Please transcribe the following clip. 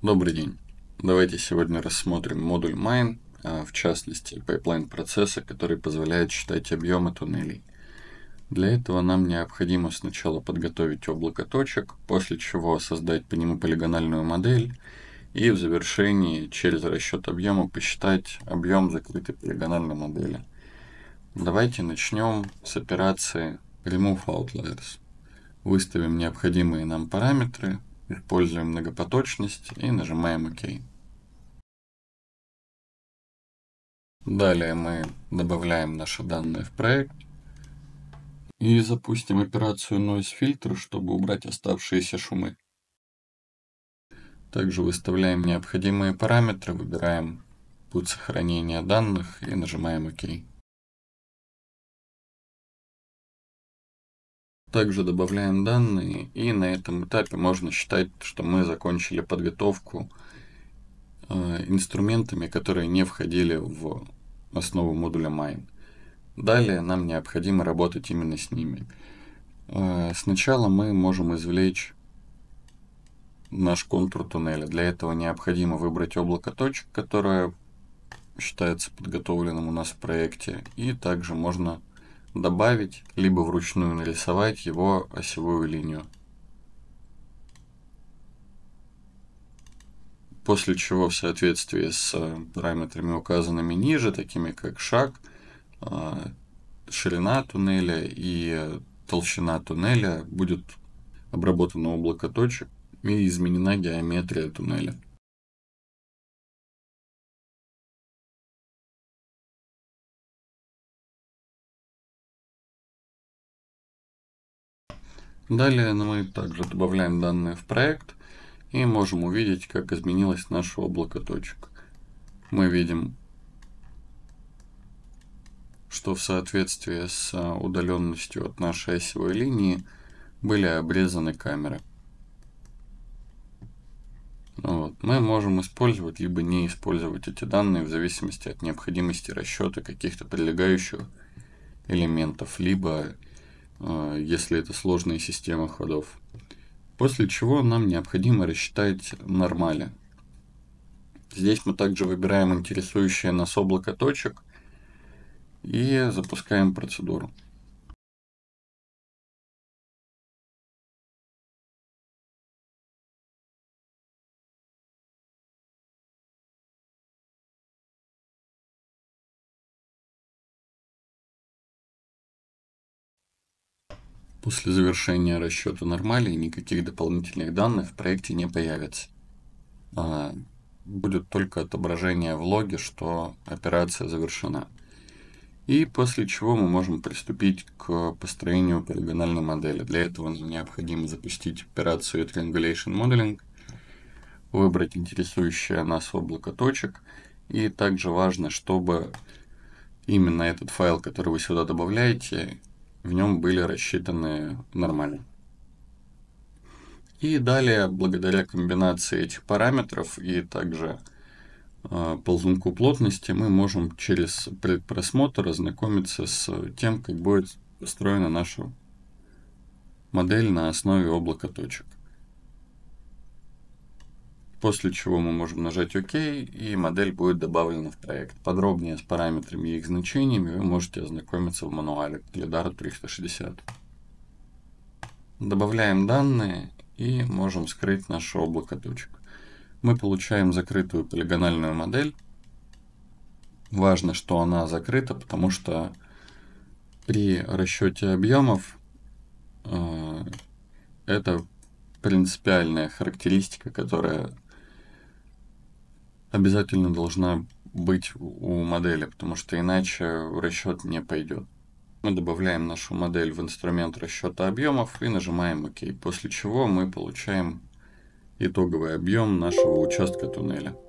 Добрый день. Давайте сегодня рассмотрим модуль Mine, а, в частности, пайплайн процесса, который позволяет считать объемы туннелей. Для этого нам необходимо сначала подготовить облако точек, после чего создать по нему полигональную модель и в завершении через расчет объема посчитать объем закрытой полигональной модели. Давайте начнем с операции Remove Outliers. Выставим необходимые нам параметры, Используем многопоточность и нажимаем ОК. Далее мы добавляем наши данные в проект. И запустим операцию Noise Filter, чтобы убрать оставшиеся шумы. Также выставляем необходимые параметры, выбираем путь сохранения данных и нажимаем ОК. Также добавляем данные, и на этом этапе можно считать, что мы закончили подготовку э, инструментами, которые не входили в основу модуля Mine. Далее нам необходимо работать именно с ними. Э, сначала мы можем извлечь наш контур туннеля. Для этого необходимо выбрать облако точек, которое считается подготовленным у нас в проекте. И также можно добавить, либо вручную нарисовать его осевую линию. После чего в соответствии с э, параметрами, указанными ниже, такими как шаг, э, ширина туннеля и э, толщина туннеля, будет обработано облако точек и изменена геометрия туннеля. Далее ну, мы также добавляем данные в проект и можем увидеть, как изменилось наше облако точек. Мы видим, что в соответствии с а, удаленностью от нашей осевой линии были обрезаны камеры. Ну вот. Мы можем использовать, либо не использовать эти данные в зависимости от необходимости расчета каких-то прилегающих элементов, либо а, если это сложная система ходов. После чего нам необходимо рассчитать нормали. Здесь мы также выбираем интересующее нас облако точек и запускаем процедуру. После завершения расчета нормалей никаких дополнительных данных в проекте не появится. А, будет только отображение в логе, что операция завершена. И после чего мы можем приступить к построению полигональной модели. Для этого нам необходимо запустить операцию Triangulation Modeling, выбрать интересующее нас облако точек, и также важно, чтобы именно этот файл, который вы сюда добавляете, в нем были рассчитаны нормально. И далее, благодаря комбинации этих параметров и также э, ползунку плотности, мы можем через предпросмотр ознакомиться с тем, как будет построена наша модель на основе облака точек после чего мы можем нажать ОК, и модель будет добавлена в проект. Подробнее с параметрами и их значениями вы можете ознакомиться в мануале к LiDAR 360. Добавляем данные и можем скрыть наше облако точек. Мы получаем закрытую полигональную модель. Важно, что она закрыта, потому что при расчете объемов э, это принципиальная характеристика, которая обязательно должна быть у модели, потому что иначе расчет не пойдет. Мы добавляем нашу модель в инструмент расчета объемов и нажимаем ОК, после чего мы получаем итоговый объем нашего участка туннеля.